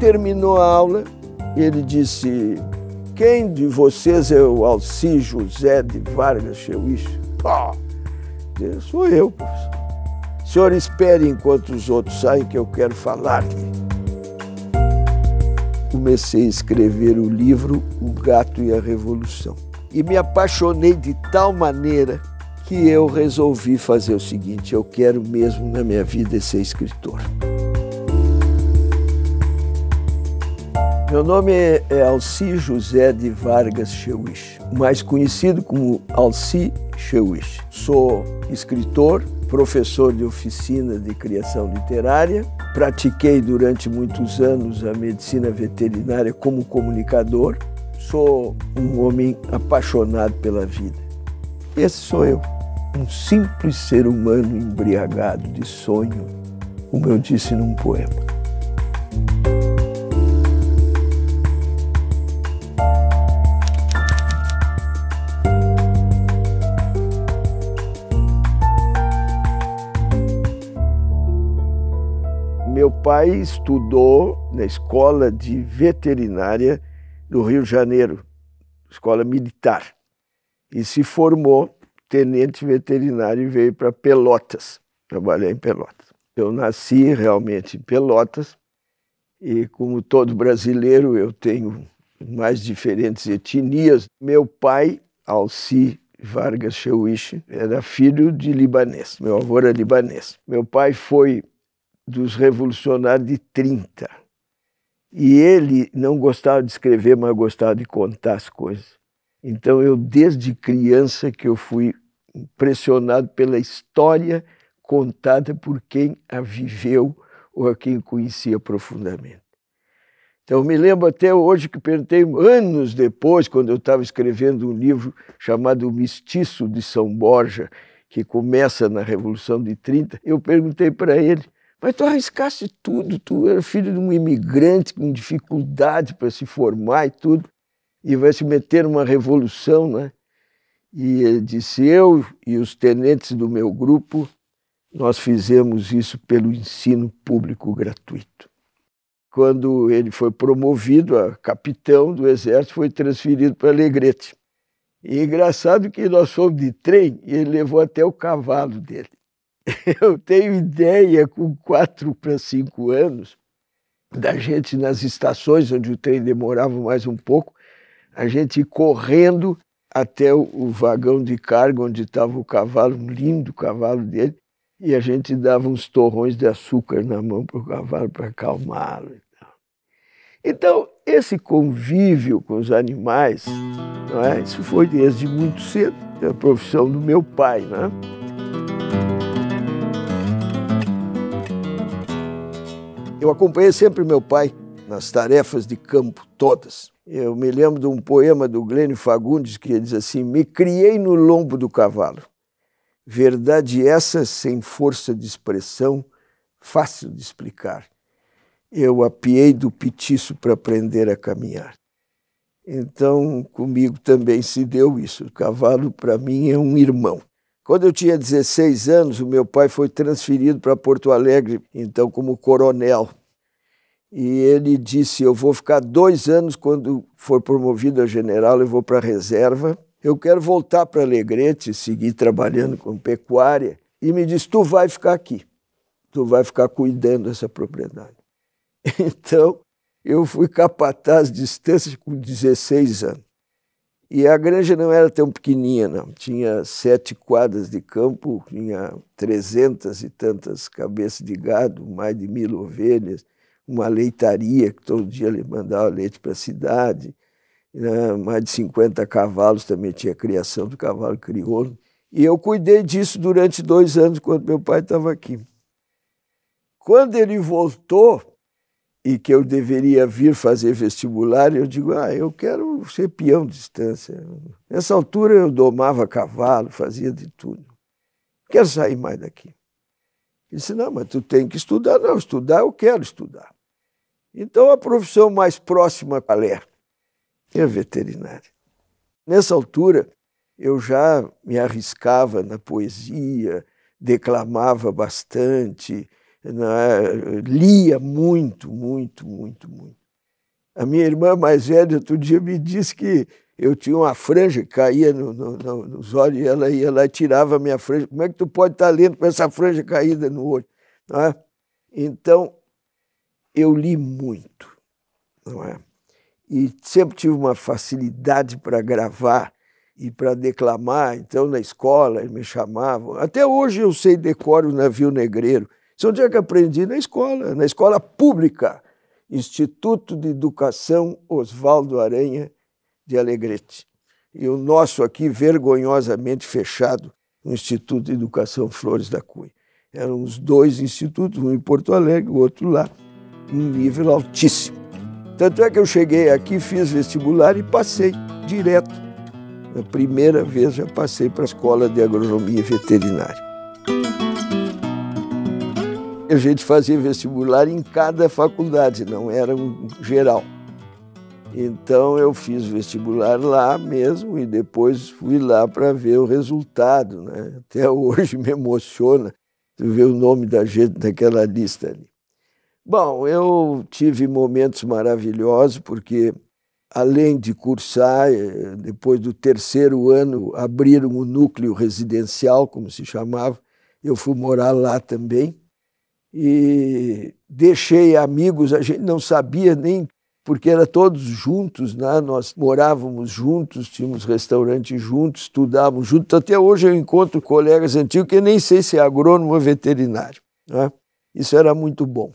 terminou a aula, ele disse: Quem de vocês é o Alci José de Vargas Cheuich? Oh, eu sou eu, professor. Senhor, espere enquanto os outros saem que eu quero falar-lhe. Comecei a escrever o livro O Gato e a Revolução. E me apaixonei de tal maneira que eu resolvi fazer o seguinte: eu quero mesmo na minha vida ser escritor. Meu nome é, é Alci José de Vargas Chewis, mais conhecido como Alci Chewis. Sou escritor, professor de oficina de criação literária, pratiquei durante muitos anos a medicina veterinária como comunicador. Sou um homem apaixonado pela vida. Esse sou eu, um simples ser humano embriagado de sonho, como eu disse num poema. pai estudou na escola de veterinária do Rio de Janeiro, escola militar, e se formou tenente veterinário e veio para Pelotas, trabalhar em Pelotas. Eu nasci realmente em Pelotas e, como todo brasileiro, eu tenho mais diferentes etnias. Meu pai, Alci Vargas Cheuiche, era filho de libanês. Meu avô era libanês. Meu pai foi dos revolucionários de 30. E ele não gostava de escrever, mas gostava de contar as coisas. Então eu desde criança que eu fui impressionado pela história contada por quem a viveu ou a quem conhecia profundamente. Então me lembro até hoje que perguntei anos depois, quando eu estava escrevendo um livro chamado O Mestiço de São Borja, que começa na Revolução de 30, eu perguntei para ele mas tu arriscaste tudo, tu era filho de um imigrante com dificuldade para se formar e tudo, e vai se meter numa revolução, né? E ele disse: eu e os tenentes do meu grupo, nós fizemos isso pelo ensino público gratuito. Quando ele foi promovido a capitão do exército, foi transferido para Alegrete. E engraçado que nós fomos de trem e ele levou até o cavalo dele. Eu tenho ideia, com quatro para cinco anos, da gente nas estações onde o trem demorava mais um pouco, a gente correndo até o, vagão de carga onde estava o cavalo, um lindo cavalo dele, e a gente dava uns torrões de açúcar na mão para o cavalo para acalmá-lo. Então, esse convívio com os animais, não é? isso foi desde muito cedo, é a profissão do meu pai. Né? Eu acompanhei sempre meu pai nas tarefas de campo, todas. Eu me lembro de um poema do Glênio Fagundes que diz assim: Me criei no lombo do cavalo. Verdade essa sem força de expressão, fácil de explicar. Eu apiei do petiço para aprender a caminhar. Então, comigo também se deu isso. O cavalo, para mim, é um irmão. Quando eu tinha 16 anos, o meu pai foi transferido para Porto Alegre, então como coronel. E ele disse: Eu vou ficar dois anos quando for promovido a general, eu vou para a reserva. Eu quero voltar para Alegrete, seguir trabalhando com pecuária. E me disse: Tu vai ficar aqui, tu vai ficar cuidando dessa propriedade. Então, eu fui capataz de distância com 16 anos. E a granja não era tão pequenina, não. Tinha sete quadras de campo, tinha trezentas e tantas cabeças de gado, mais de mil ovelhas, uma leitaria que todo dia ele mandava leite para a cidade, né? mais de 50 cavalos, também tinha criação do cavalo crioulo. E eu cuidei disso durante dois anos, quando meu pai estava aqui. Quando ele voltou, e que eu deveria vir fazer vestibular, eu digo, ah, eu quero ser peão de distância. Nessa altura eu domava cavalo, fazia de tudo. Quero sair mais daqui. Ele disse, não, mas tu tem que estudar. Não, estudar eu quero estudar. Então a profissão mais próxima qual é? É veterinária. Nessa altura eu já me arriscava na poesia, declamava bastante, né, lia muito, muito, muito, muito. A minha irmã mais velha, outro dia, me disse que eu tinha uma franja que caía no, no, no, nos olhos e ela ia lá e tirava a minha franja. Como é que tu pode estar lendo com essa franja caída no olho? É? Então, eu li muito, não é? E sempre tive uma facilidade para gravar e para declamar. Então, na escola, eles me chamavam. Até hoje eu sei decoro o navio negreiro. Isso é onde é que aprendi? Na escola, na escola pública, Instituto de Educação Oswaldo Aranha de Alegrete. E o nosso aqui, vergonhosamente fechado, o Instituto de Educação Flores da Cunha. Eram os dois institutos, um em Porto Alegre, o outro lá, um nível altíssimo. Tanto é que eu cheguei aqui, fiz vestibular e passei direto. Na primeira vez já passei para a Escola de Agronomia Veterinária a gente fazia vestibular em cada faculdade, não era um geral. Então eu fiz vestibular lá mesmo e depois fui lá para ver o resultado. Né? Até hoje me emociona ver o nome da gente naquela lista ali. Bom, eu tive momentos maravilhosos porque além de cursar, eh, depois do terceiro ano abriram o um núcleo residencial, como se chamava. Eu fui morar lá também e deixei amigos, a gente não sabia nem porque era todos juntos, né? nós morávamos juntos, tínhamos restaurante juntos, estudávamos juntos. Até hoje eu encontro colegas antigos que nem sei se é agrônomo ou veterinário. Né? Isso era muito bom.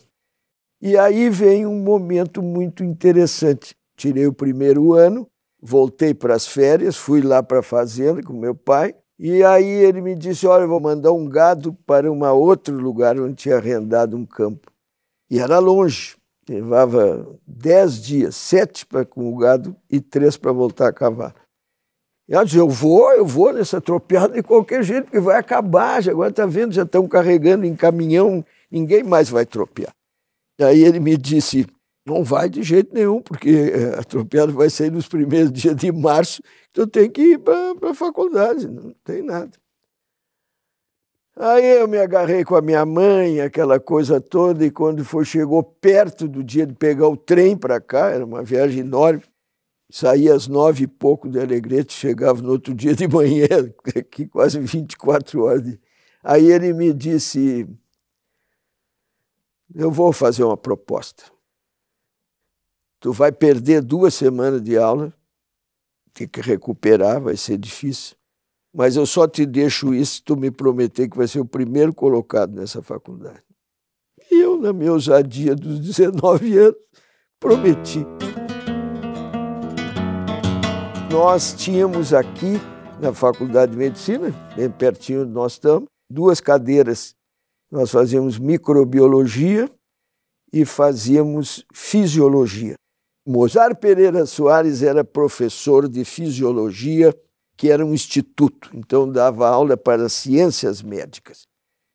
E aí vem um momento muito interessante. Tirei o primeiro ano, voltei para as férias, fui lá para a fazenda com meu pai, e aí ele me disse: Olha, eu vou mandar um gado para um outro lugar onde tinha arrendado um campo. E era longe, levava dez dias, sete para com o gado e três para voltar a cavar. E ela disse: Eu vou, eu vou nessa tropeada de qualquer jeito, porque vai acabar. Já, agora está vendo, já estão carregando em caminhão, ninguém mais vai tropear. Aí ele me disse: não vai de jeito nenhum, porque é, atropelado vai sair nos primeiros dias de março, então tem que ir para a faculdade, não tem nada. Aí eu me agarrei com a minha mãe, aquela coisa toda, e quando foi, chegou perto do dia de pegar o trem para cá, era uma viagem enorme, saía às nove e pouco de Alegrete, chegava no outro dia de manhã, aqui quase 24 horas. De... Aí ele me disse, eu vou fazer uma proposta tu vai perder duas semanas de aula, tem que recuperar, vai ser difícil. Mas eu só te deixo isso se tu me prometer que vai ser o primeiro colocado nessa faculdade. E eu, na minha ousadia dos 19 anos, prometi. Nós tínhamos aqui, na Faculdade de Medicina, bem pertinho onde nós estamos, duas cadeiras. Nós fazíamos microbiologia e fazíamos fisiologia. Mozart Pereira Soares era professor de fisiologia, que era um instituto, então dava aula para ciências médicas.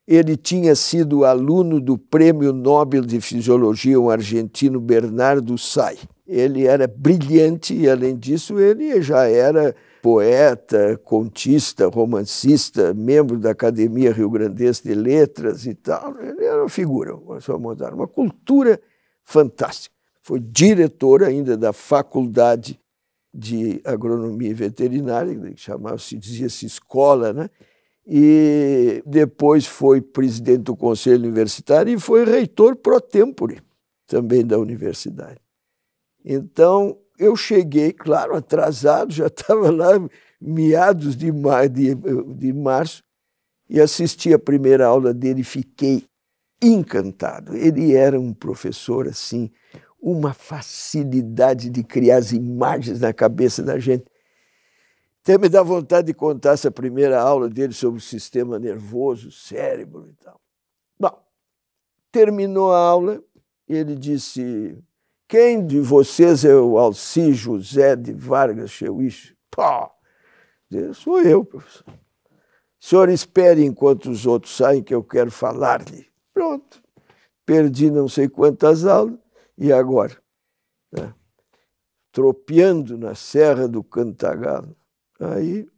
Ele tinha sido aluno do Prêmio Nobel de Fisiologia, um argentino, Bernardo Say. Ele era brilhante e, além disso, ele já era poeta, contista, romancista, membro da Academia Rio Grandense de Letras e tal. Ele era uma figura, uma cultura fantástica foi diretor ainda da Faculdade de Agronomia e Veterinária, que chamava-se, dizia-se escola, né? E depois foi presidente do Conselho Universitário e foi reitor pro tempore também da universidade. Então, eu cheguei, claro, atrasado, já estava lá meados de, ma de, de março, e assisti a primeira aula dele e fiquei encantado. Ele era um professor assim, uma facilidade de criar as imagens na cabeça da gente. Até me dá vontade de contar essa primeira aula dele sobre o sistema nervoso, cérebro e tal. Bom, terminou a aula, ele disse: Quem de vocês é o Alci José de Vargas Cheuich? Pô, eu sou eu, professor. Senhor, espere enquanto os outros saem que eu quero falar-lhe. Pronto. Perdi não sei quantas aulas e agora? Né? Tropeando na Serra do Cantagalo. Aí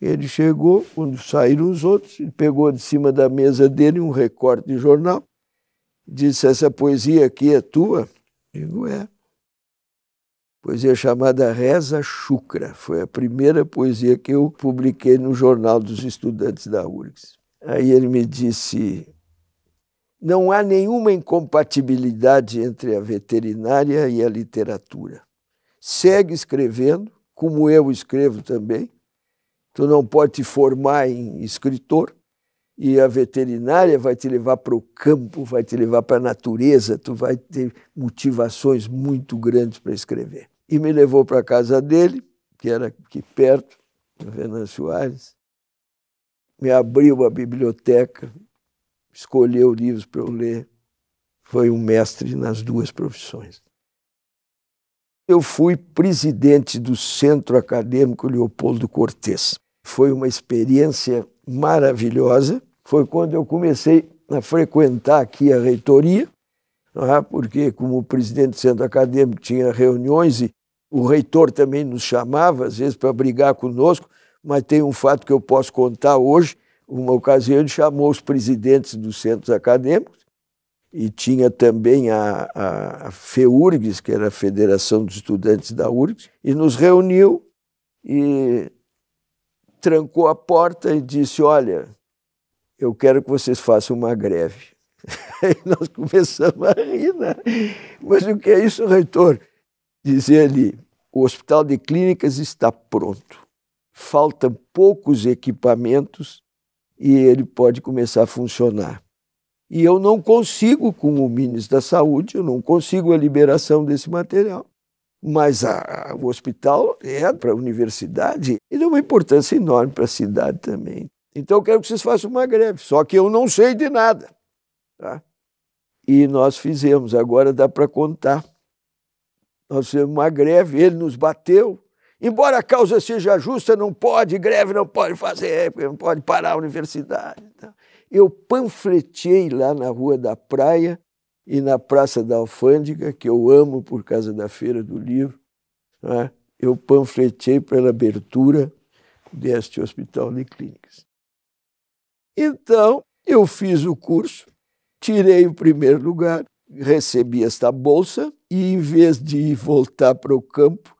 ele chegou, quando saíram os outros, ele pegou de cima da mesa dele um recorte de jornal, disse: Essa poesia aqui é tua? Digo, é. Poesia chamada Reza Chucra. Foi a primeira poesia que eu publiquei no Jornal dos Estudantes da URGS. Aí ele me disse: não há nenhuma incompatibilidade entre a veterinária e a literatura. Segue escrevendo, como eu escrevo também. Tu não pode te formar em escritor e a veterinária vai te levar para o campo, vai te levar para a natureza, tu vai ter motivações muito grandes para escrever. E me levou para a casa dele, que era aqui perto, no Venan Soares. Me abriu a biblioteca, escolheu livros para eu ler. Foi um mestre nas duas profissões. Eu fui presidente do Centro Acadêmico Leopoldo Cortes. Foi uma experiência maravilhosa. Foi quando eu comecei a frequentar aqui a reitoria, ah, porque como presidente do centro acadêmico tinha reuniões e o reitor também nos chamava, às vezes, para brigar conosco, mas tem um fato que eu posso contar hoje, uma ocasião ele chamou os presidentes dos centros acadêmicos e tinha também a, a, FEURGS, que era a Federação dos Estudantes da URGS, e nos reuniu e trancou a porta e disse: Olha, eu quero que vocês façam uma greve. Aí nós começamos a rir, né? Mas o que é isso, reitor? Dizia ele: o hospital de clínicas está pronto. Faltam poucos equipamentos e ele pode começar a funcionar. E eu não consigo, com o ministro da Saúde, eu não consigo a liberação desse material. Mas a, a, o hospital é para a universidade e deu uma importância enorme para a cidade também. Então eu quero que vocês façam uma greve, só que eu não sei de nada. Tá? E nós fizemos, agora dá para contar. Nós fizemos uma greve, ele nos bateu, Embora a causa seja justa, não pode, greve não pode fazer, não pode parar a universidade. Então, eu panfletei lá na Rua da Praia e na Praça da Alfândega, que eu amo por causa da Feira do Livro. Né? Eu panfletei pela abertura deste Hospital de Clínicas. Então, eu fiz o curso, tirei o primeiro lugar, recebi esta bolsa e, em vez de voltar para o campo,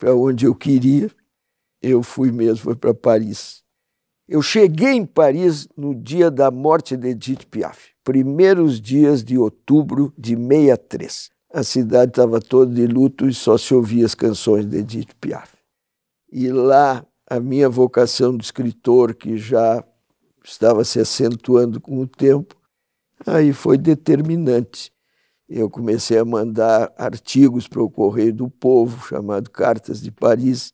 para onde eu queria, eu fui mesmo para Paris. Eu cheguei em Paris no dia da morte de Edith Piaf, primeiros dias de outubro de 63. A cidade estava toda de luto e só se ouvia as canções de Edith Piaf. E lá a minha vocação de escritor, que já estava se acentuando com o tempo, aí foi determinante eu comecei a mandar artigos para o Correio do Povo, chamado Cartas de Paris.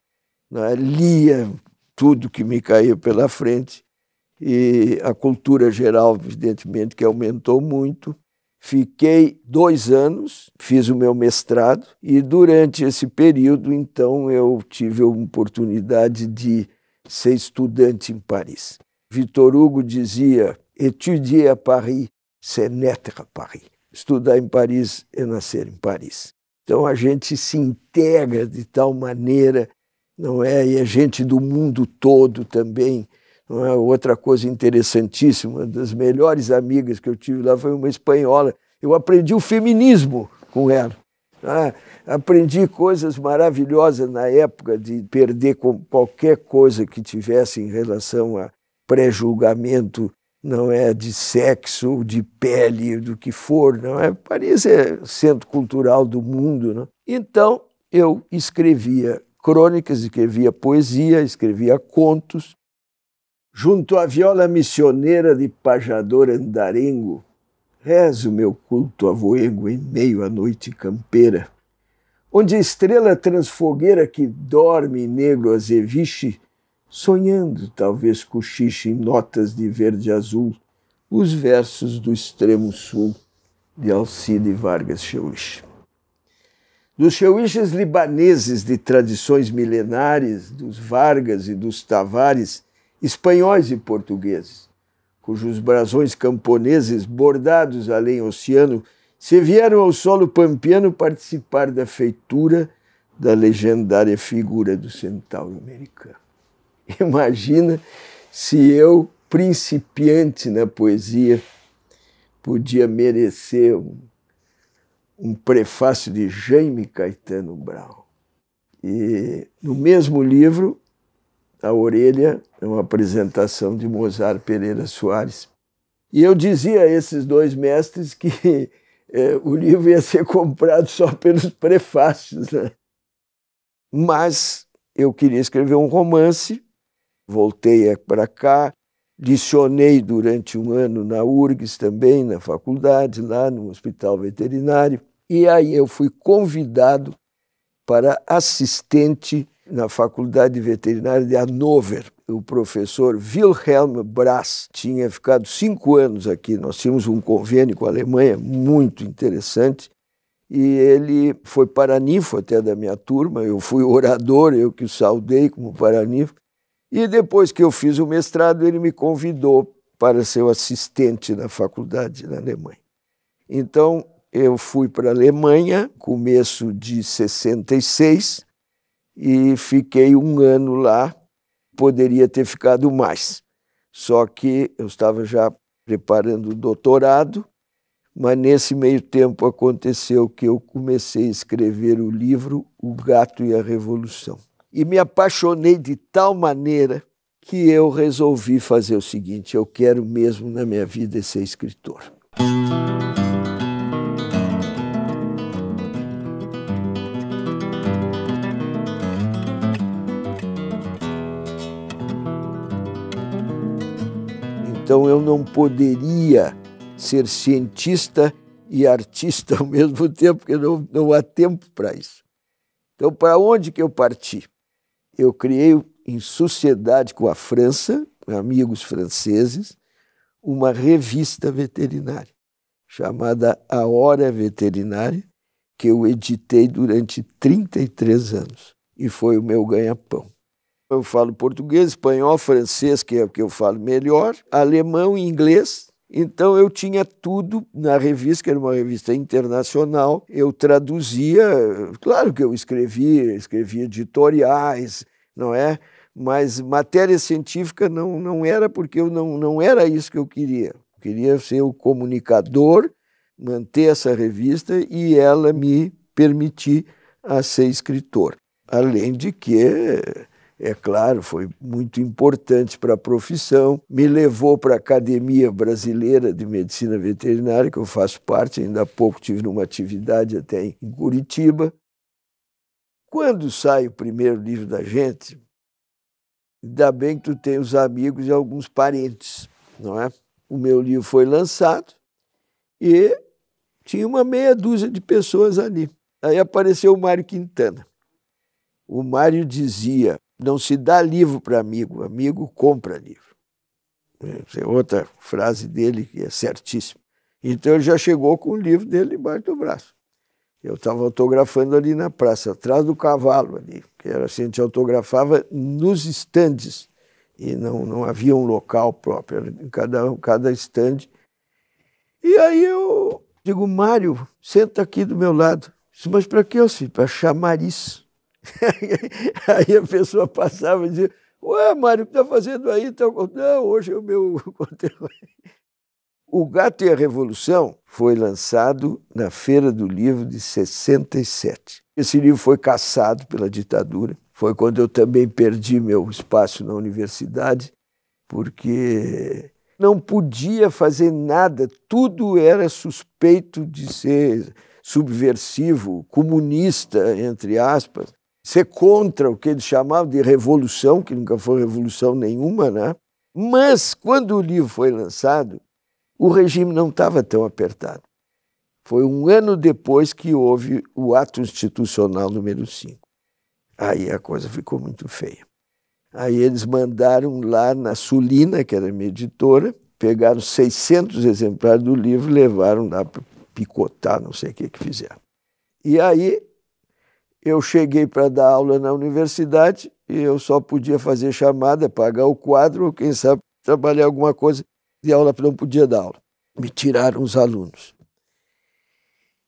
Né? Lia tudo que me caía pela frente e a cultura geral, evidentemente, que aumentou muito. Fiquei dois anos, fiz o meu mestrado e durante esse período, então, eu tive a oportunidade de ser estudante em Paris. Vitor Hugo dizia, étudier à Paris, c'est naître à Paris estudar em Paris e é nascer em Paris. Então a gente se integra de tal maneira, não é? E a gente do mundo todo também. Não é? Outra coisa interessantíssima, uma das melhores amigas que eu tive lá foi uma espanhola. Eu aprendi o feminismo com ela. Ah, aprendi coisas maravilhosas na época de perder qualquer coisa que tivesse em relação a pré-julgamento não é de sexo ou de pele, do que for, não é? Paris é centro cultural do mundo, não? Né? Então eu escrevia crônicas, escrevia poesia, escrevia contos. Junto à viola missioneira de Pajador Andarengo, rezo meu culto avoego em meio à noite campeira, onde a estrela transfogueira que dorme negro azeviche sonhando talvez cochiche em notas de verde azul os versos do extremo sul de Alcide Vargas Cheuich. Dos cheuiches libaneses de tradições milenares, dos Vargas e dos Tavares, espanhóis e portugueses, cujos brasões camponeses bordados além oceano se vieram ao solo pampiano participar da feitura da legendária figura do centauro americano. Imagina se eu, principiante na poesia, podia merecer um, um prefácio de Jaime Caetano Brown. E no mesmo livro, A Orelha é uma apresentação de Mozart Pereira Soares. E eu dizia a esses dois mestres que é, o livro ia ser comprado só pelos prefácios. Né? Mas eu queria escrever um romance voltei para cá, licionei durante um ano na URGS também, na faculdade, lá no hospital veterinário, e aí eu fui convidado para assistente na Faculdade Veterinária de Hannover. O professor Wilhelm Brass tinha ficado cinco anos aqui. Nós tínhamos um convênio com a Alemanha muito interessante. E ele foi paranifo até da minha turma. Eu fui orador, eu que o saudei como paranifo. E depois que eu fiz o mestrado, ele me convidou para ser o assistente na faculdade na Alemanha. Então, eu fui para a Alemanha, começo de 66, e fiquei um ano lá. Poderia ter ficado mais, só que eu estava já preparando o doutorado, mas nesse meio tempo aconteceu que eu comecei a escrever o livro O Gato e a Revolução e me apaixonei de tal maneira que eu resolvi fazer o seguinte: eu quero mesmo na minha vida ser escritor. Então eu não poderia ser cientista e artista ao mesmo tempo, porque não, não há tempo para isso. Então, para onde que eu parti? eu criei em sociedade com a França, com amigos franceses, uma revista veterinária chamada A Hora Veterinária, que eu editei durante 33 anos e foi o meu ganha-pão. Eu falo português, espanhol, francês, que é o que eu falo melhor, alemão e inglês, então eu tinha tudo na revista, que era uma revista internacional. Eu traduzia, claro que eu escrevia, escrevia editoriais, não é? Mas matéria científica não, não era porque eu não, não era isso que eu queria. Eu queria ser o comunicador, manter essa revista e ela me permitir a ser escritor. Além de que é claro, foi muito importante para a profissão, me levou para a Academia Brasileira de Medicina Veterinária, que eu faço parte, ainda há pouco tive numa atividade até em Curitiba. Quando sai o primeiro livro da gente, ainda bem que tu tem os amigos e alguns parentes, não é? O meu livro foi lançado e tinha uma meia dúzia de pessoas ali. Aí apareceu o Mário Quintana. O Mário dizia: não se dá livro para amigo, amigo compra livro. Essa é outra frase dele que é certíssima. Então ele já chegou com o livro dele embaixo do braço. Eu estava autografando ali na praça, atrás do cavalo ali, que era assim, a gente autografava nos estandes, e não, não havia um local próprio, em cada, cada estande. E aí eu digo, Mário, senta aqui do meu lado. Disse, mas para que, eu filho? Para chamar isso. aí a pessoa passava e dizia, ué, Mário, o que está fazendo aí? Não, hoje é o meu conteúdo. O Gato e a Revolução foi lançado na Feira do Livro de 67. Esse livro foi caçado pela ditadura. Foi quando eu também perdi meu espaço na universidade, porque não podia fazer nada, tudo era suspeito de ser subversivo, comunista, entre aspas ser contra o que eles chamavam de revolução, que nunca foi revolução nenhuma, né? Mas quando o livro foi lançado, o regime não estava tão apertado. Foi um ano depois que houve o ato institucional número 5. Aí a coisa ficou muito feia. Aí eles mandaram lá na Sulina, que era minha editora, pegaram 600 exemplares do livro, levaram lá para picotar, não sei o que que fizeram. E aí eu cheguei para dar aula na universidade e eu só podia fazer chamada, pagar o quadro, ou quem sabe trabalhar alguma coisa de aula, não podia dar aula. Me tiraram os alunos.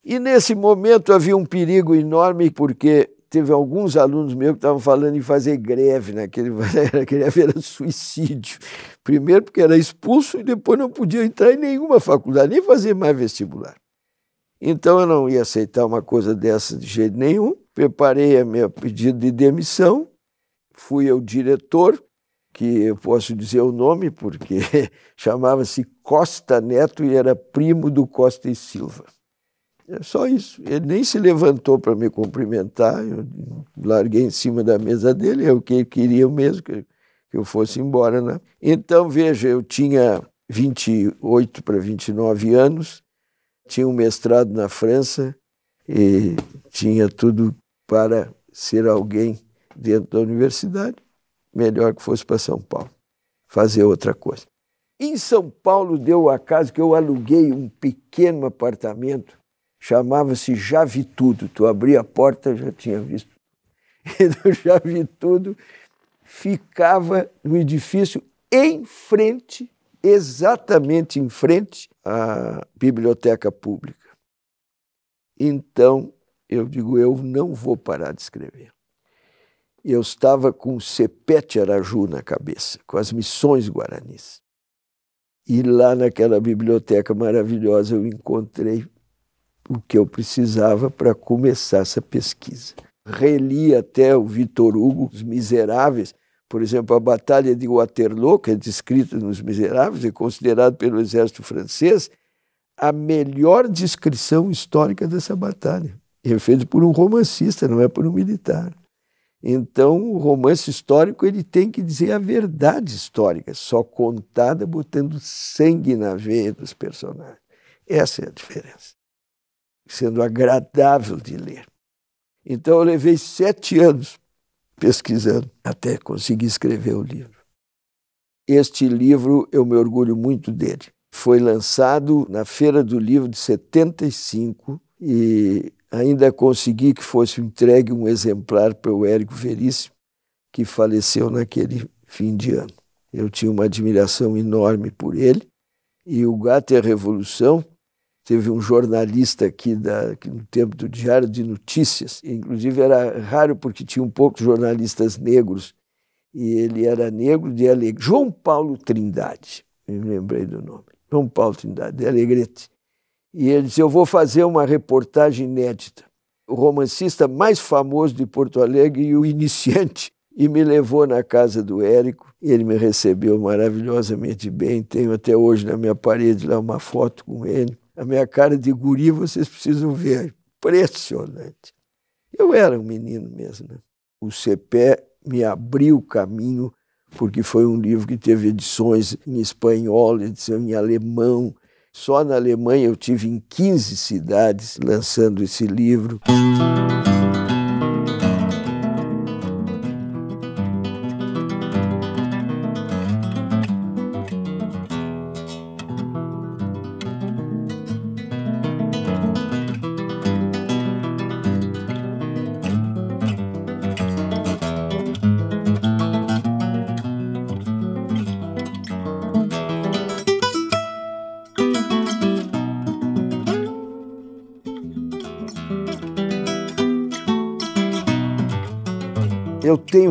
E nesse momento havia um perigo enorme, porque teve alguns alunos meus que estavam falando em fazer greve, naquele né? greve era suicídio. Primeiro porque era expulso e depois não podia entrar em nenhuma faculdade, nem fazer mais vestibular. Então eu não ia aceitar uma coisa dessa de jeito nenhum preparei a minha pedido de demissão, fui ao diretor, que eu posso dizer o nome porque chamava-se Costa Neto e era primo do Costa e Silva. É só isso. Ele nem se levantou para me cumprimentar, eu larguei em cima da mesa dele, é o que ele queria mesmo, que eu fosse embora. Né? Então, veja, eu tinha 28 para 29 anos, tinha um mestrado na França e tinha tudo para ser alguém dentro da universidade, melhor que fosse para São Paulo, fazer outra coisa. Em São Paulo deu o acaso que eu aluguei um pequeno apartamento, chamava-se Já Vi Tudo. Tu abria a porta, já tinha visto. do já vi tudo. Ficava no edifício em frente, exatamente em frente à biblioteca pública. Então, eu digo, eu não vou parar de escrever. Eu estava com o Cepete Araju na cabeça, com as missões guaranis. E lá naquela biblioteca maravilhosa eu encontrei o que eu precisava para começar essa pesquisa. Reli até o Vitor Hugo, Os Miseráveis, por exemplo, a Batalha de Waterloo, que é descrita nos Miseráveis e considerada pelo exército francês a melhor descrição histórica dessa batalha é feito por um romancista, não é por um militar. Então, o romance histórico ele tem que dizer a verdade histórica, só contada botando sangue na veia dos personagens. Essa é a diferença. Sendo agradável de ler. Então, eu levei sete anos pesquisando até conseguir escrever o livro. Este livro, eu me orgulho muito dele. Foi lançado na Feira do Livro de 75 e Ainda consegui que fosse entregue um exemplar para o Érico Veríssimo, que faleceu naquele fim de ano. Eu tinha uma admiração enorme por ele. E o Gato e a Revolução, teve um jornalista aqui da, no tempo do Diário de Notícias, inclusive era raro porque tinha um poucos jornalistas negros, e ele era negro de Alegre. João Paulo Trindade, me lembrei do nome. João Paulo Trindade, de Alegrete e ele disse: Eu vou fazer uma reportagem inédita. O romancista mais famoso de Porto Alegre e o iniciante. E me levou na casa do Érico. Ele me recebeu maravilhosamente bem. Tenho até hoje na minha parede lá uma foto com ele. A minha cara de guri vocês precisam ver. Impressionante. Eu era um menino mesmo. Né? O CEPÉ me abriu o caminho, porque foi um livro que teve edições em espanhol, edição em alemão, só na Alemanha eu tive em 15 cidades lançando esse livro.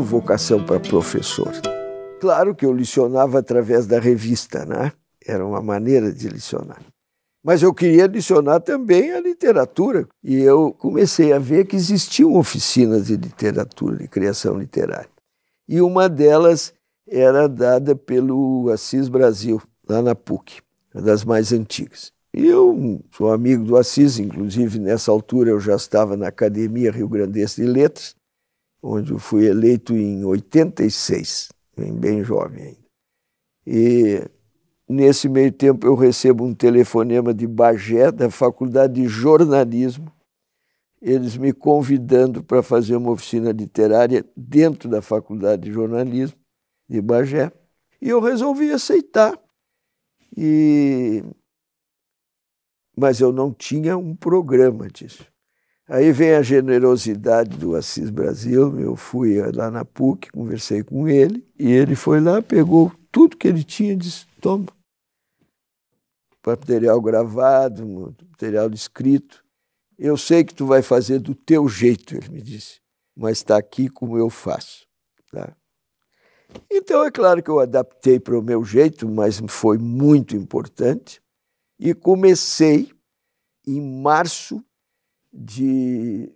vocação para professor. Claro que eu licionava através da revista, né? Era uma maneira de licionar. Mas eu queria licionar também a literatura. E eu comecei a ver que existiam oficinas de literatura, de criação literária. E uma delas era dada pelo Assis Brasil, lá na PUC, uma das mais antigas. E eu sou amigo do Assis, inclusive nessa altura eu já estava na Academia Rio Grandense de Letras, onde eu fui eleito em 86, bem jovem ainda. E nesse meio tempo eu recebo um telefonema de Bagé, da Faculdade de Jornalismo, eles me convidando para fazer uma oficina literária dentro da Faculdade de Jornalismo de Bagé. E eu resolvi aceitar. E... Mas eu não tinha um programa disso. Aí vem a generosidade do Assis Brasil. Eu fui lá na PUC, conversei com ele, e ele foi lá, pegou tudo que ele tinha e disse: toma. Material gravado, material escrito. Eu sei que tu vai fazer do teu jeito, ele me disse, mas está aqui como eu faço. Tá? Então, é claro que eu adaptei para o meu jeito, mas foi muito importante. E comecei em março de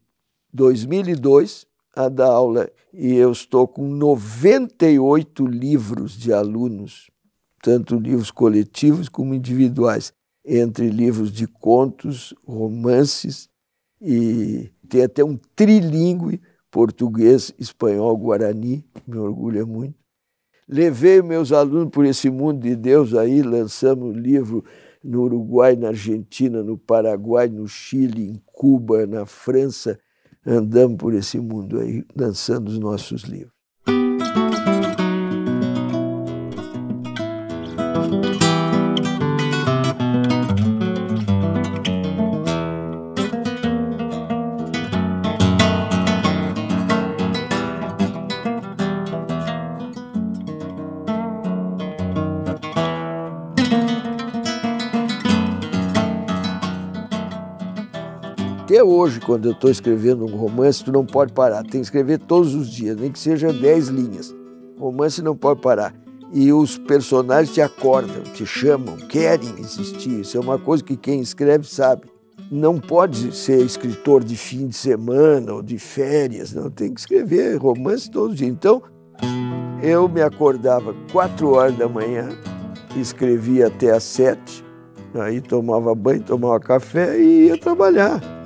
2002 a dar aula e eu estou com 98 livros de alunos, tanto livros coletivos como individuais, entre livros de contos, romances e tem até um trilingue português, espanhol, guarani, me orgulha muito. Levei meus alunos por esse mundo de Deus aí, lançamos o livro no Uruguai, na Argentina, no Paraguai, no Chile, em Cuba, na França, andamos por esse mundo aí, dançando os nossos livros. hoje, quando eu estou escrevendo um romance, tu não pode parar. Tem que escrever todos os dias, nem que seja dez linhas. romance não pode parar. E os personagens te acordam, te chamam, querem existir. Isso é uma coisa que quem escreve sabe. Não pode ser escritor de fim de semana ou de férias, não. Tem que escrever romance todos os dias Então, eu me acordava quatro horas da manhã, escrevia até às sete aí tomava banho, tomava café e ia trabalhar.